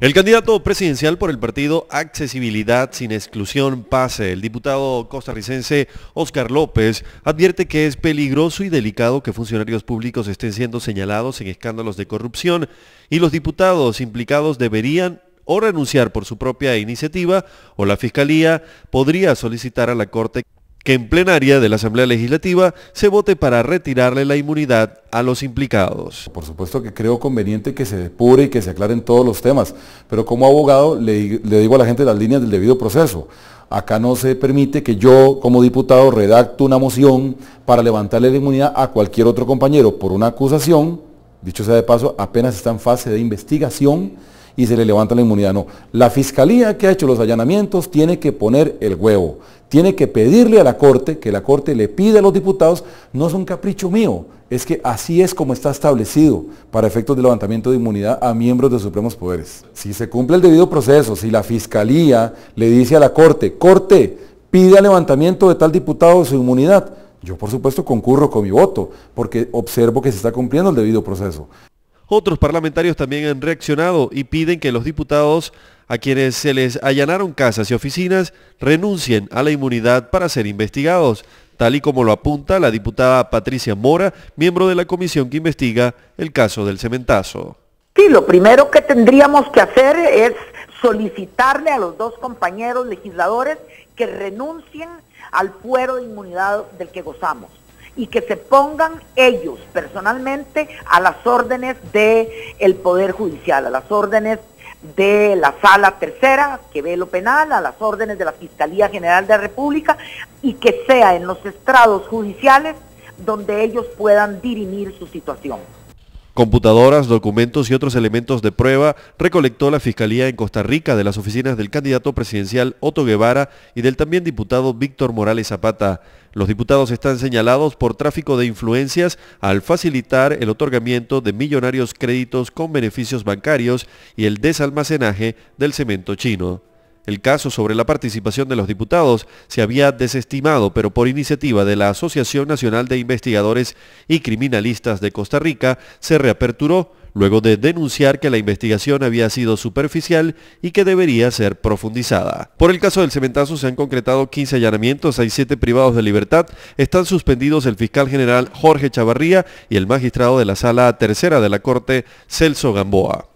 El candidato presidencial por el partido Accesibilidad sin Exclusión Pase, el diputado costarricense Oscar López, advierte que es peligroso y delicado que funcionarios públicos estén siendo señalados en escándalos de corrupción y los diputados implicados deberían o renunciar por su propia iniciativa o la Fiscalía podría solicitar a la Corte que en plenaria de la Asamblea Legislativa se vote para retirarle la inmunidad a los implicados. Por supuesto que creo conveniente que se depure y que se aclaren todos los temas, pero como abogado le, digo a la gente las líneas del debido proceso. Acá no se permite que yo como diputado redacte una moción para levantarle la inmunidad a cualquier otro compañero por una acusación, dicho sea de paso, apenas está en fase de investigación y se le levanta la inmunidad. No, la fiscalía que ha hecho los allanamientos tiene que poner el huevo, tiene que pedirle a la Corte, que la Corte le pida a los diputados, no es un capricho mío, es que así es como está establecido para efectos de levantamiento de inmunidad a miembros de supremos poderes. Si se cumple el debido proceso, si la fiscalía le dice a la Corte, Corte, pide al levantamiento de tal diputado de su inmunidad, yo por supuesto concurro con mi voto, porque observo que se está cumpliendo el debido proceso. Otros parlamentarios también han reaccionado y piden que los diputados a quienes se les allanaron casas y oficinas renuncien a la inmunidad para ser investigados, tal y como lo apunta la diputada Patricia Mora, miembro de la comisión que investiga el caso del cementazo. Sí, lo primero que tendríamos que hacer es solicitarle a los dos compañeros legisladores que renuncien al fuero de inmunidad del que gozamos y que se pongan ellos personalmente a las órdenes del Poder Judicial, a las órdenes de la sala tercera que ve lo penal, a las órdenes de la Fiscalía General de la República y que sea en los estrados judiciales donde ellos puedan dirimir su situación. Computadoras, documentos y otros elementos de prueba recolectó la Fiscalía en Costa Rica de las oficinas del candidato presidencial Otto Guevara y del también diputado Víctor Morales Zapata. Los diputados están señalados por tráfico de influencias al facilitar el otorgamiento de millonarios créditos con beneficios bancarios y el desalmacenaje del cemento chino. El caso sobre la participación de los diputados se había desestimado, pero por iniciativa de la Asociación Nacional de Investigadores y Criminalistas de Costa Rica se reaperturó luego de denunciar que la investigación había sido superficial y que debería ser profundizada. Por el caso del cementazo se han concretado 15 allanamientos, hay 7 privados de libertad, están suspendidos el fiscal general Jorge Chavarría y el magistrado de la sala tercera de la Corte, Celso Gamboa.